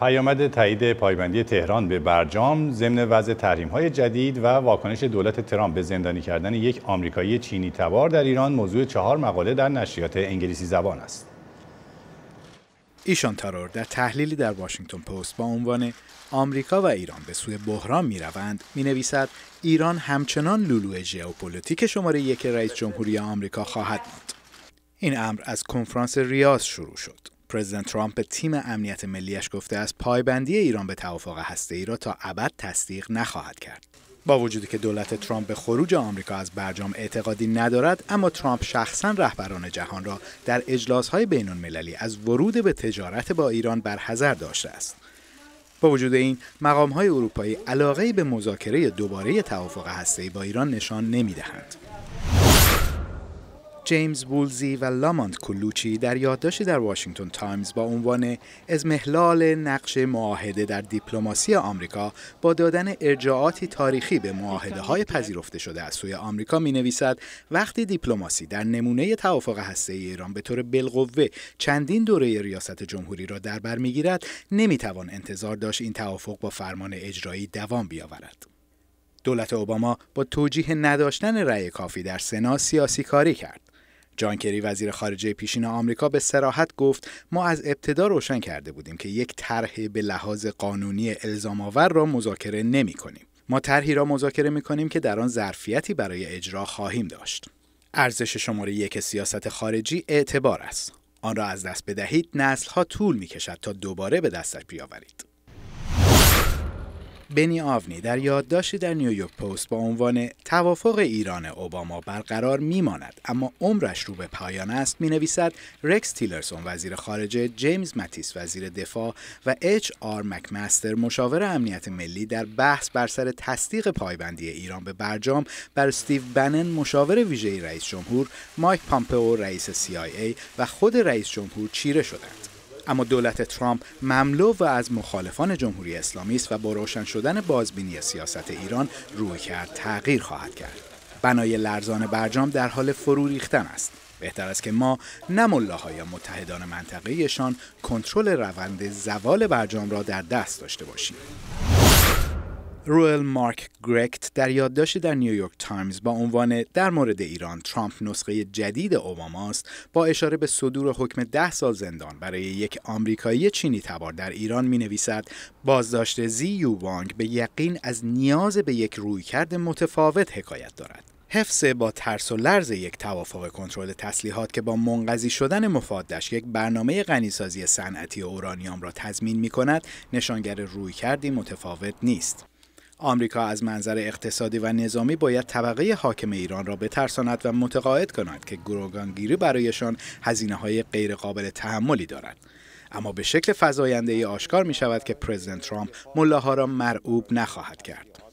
پیامد تایید پایبندی تهران به برجام ضمن وضع های جدید و واکنش دولت ترامپ به زندانی کردن یک آمریکایی چینی تبار در ایران موضوع چهار مقاله در نشریات انگلیسی زبان است. ایشان ترور در تحلیلی در واشنگتن پست با عنوان آمریکا و ایران به سوی بحران می روند می نویسد ایران همچنان لولو ژئوپلیتیک شماره یک رئیس جمهوری آمریکا خواهد ماند. این امر از کنفرانس ریاض شروع شد. پرزیدنت ترامپ به تیم امنیت ملیش گفته است پایبندی ایران به توافق ای را تا ابد تصدیق نخواهد کرد. با وجودی که دولت ترامپ به خروج آمریکا از برجام اعتقادی ندارد اما ترامپ شخصا رهبران جهان را در های بین از ورود به تجارت با ایران برحذر داشته است با وجود این مقام های اروپایی علاقه به مذاکره دوباره توافق هسته‌ای با ایران نشان دهند. جیمز بولزی و لاماند کلوچی در یادداشتی در واشنگتن تایمز با عنوان از محلال نقش معاهده در دیپلماسی آمریکا با دادن ارجاعاتی تاریخی به معاهده های پذیرفته شده از سوی آمریکا می نویسد وقتی دیپلماسی در نمونه توافق هسته ای ایران به طور بالقوه چندین دوره ریاست جمهوری را در بر میگیرد نمیتوان انتظار داشت این توافق با فرمان اجرایی دوام بیاورد. دولت اوباما با توجیه نداشتن رأی کافی در سنا سیاسی کاری کرد. جان کری وزیر خارجه پیشین آمریکا به سراحت گفت ما از ابتدا روشن کرده بودیم که یک طرح به لحاظ قانونی الزام آور را مذاکره نمی کنیم. ما طرحی را مذاکره می کنیم که در آن ظرفیتی برای اجرا خواهیم داشت. ارزش شماره یک سیاست خارجی اعتبار است. آن را از دست بدهید نسلها طول می کشد تا دوباره به دستش بیاورید. بنی آونی در یادداشتی در نیویورک پست با عنوان توافق ایران اوباما برقرار میماند اما عمرش رو به پایان است می نویسد رکس تیلرسون وزیر خارجه جیمز متیس وزیر دفاع و اچ آر مکمستر مشاور امنیت ملی در بحث بر سر تصدیق پایبندی ایران به برجام بر استیو بنن مشاور ویژه رئیس جمهور مایک پامپئو رئیس CIA و خود رئیس جمهور چیره شدند اما دولت ترامپ مملو و از مخالفان جمهوری اسلامی است و با روشن شدن بازبینی سیاست ایران روی کرد تغییر خواهد کرد بنای لرزان برجام در حال فرو ریختن است بهتر است که ما نه متحدان منطقهشان کنترل روند زوال برجام را در دست داشته باشیم روئل مارک گرکت در یادداشتی در نیویورک تایمز با عنوان در مورد ایران ترامپ نسخه جدید اوباماست با اشاره به صدور حکم ده سال زندان برای یک آمریکایی چینی تبار در ایران می نویسد بازداشت زی یو وانگ به یقین از نیاز به یک رویکرد متفاوت حکایت دارد حفظ با ترس و لرز یک توافق کنترل تسلیحات که با منقضی شدن مفادش یک برنامه غنیسازی صنعتی اورانیوم را تضمین می کند نشانگر کردی متفاوت نیست آمریکا از منظر اقتصادی و نظامی باید طبقه حاکم ایران را بترساند و متقاعد کند که گروگانگیری برایشان هزینه های غیرقابل تحملی دارد. اما به شکل ای آشکار می شود که پرزیدنت ترامپ ملاها را مرعوب نخواهد کرد.